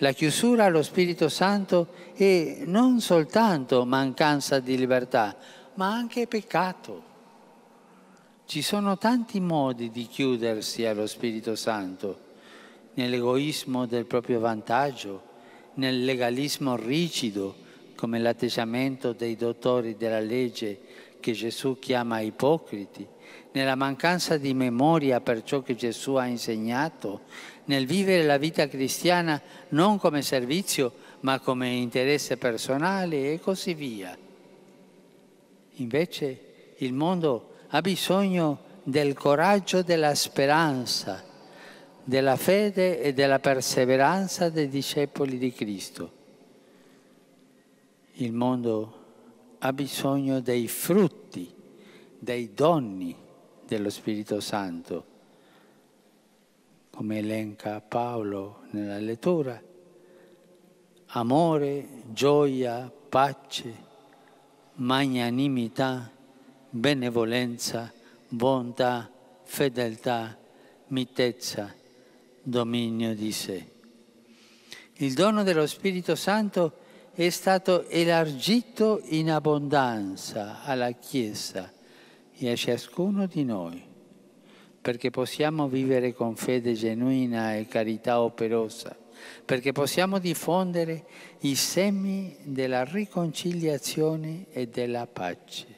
La chiusura allo Spirito Santo è non soltanto mancanza di libertà, ma anche peccato. Ci sono tanti modi di chiudersi allo Spirito Santo, nell'egoismo del proprio vantaggio, nel legalismo rigido, come l'atteggiamento dei dottori della legge, che Gesù chiama ipocriti, nella mancanza di memoria per ciò che Gesù ha insegnato, nel vivere la vita cristiana non come servizio ma come interesse personale e così via. Invece il mondo ha bisogno del coraggio della speranza, della fede e della perseveranza dei discepoli di Cristo. Il mondo ha bisogno dei frutti, dei doni dello Spirito Santo, come elenca Paolo nella lettura, amore, gioia, pace, magnanimità, benevolenza, bontà, fedeltà, mitezza, dominio di sé. Il dono dello Spirito Santo è stato elargito in abbondanza alla Chiesa e a ciascuno di noi, perché possiamo vivere con fede genuina e carità operosa, perché possiamo diffondere i semi della riconciliazione e della pace.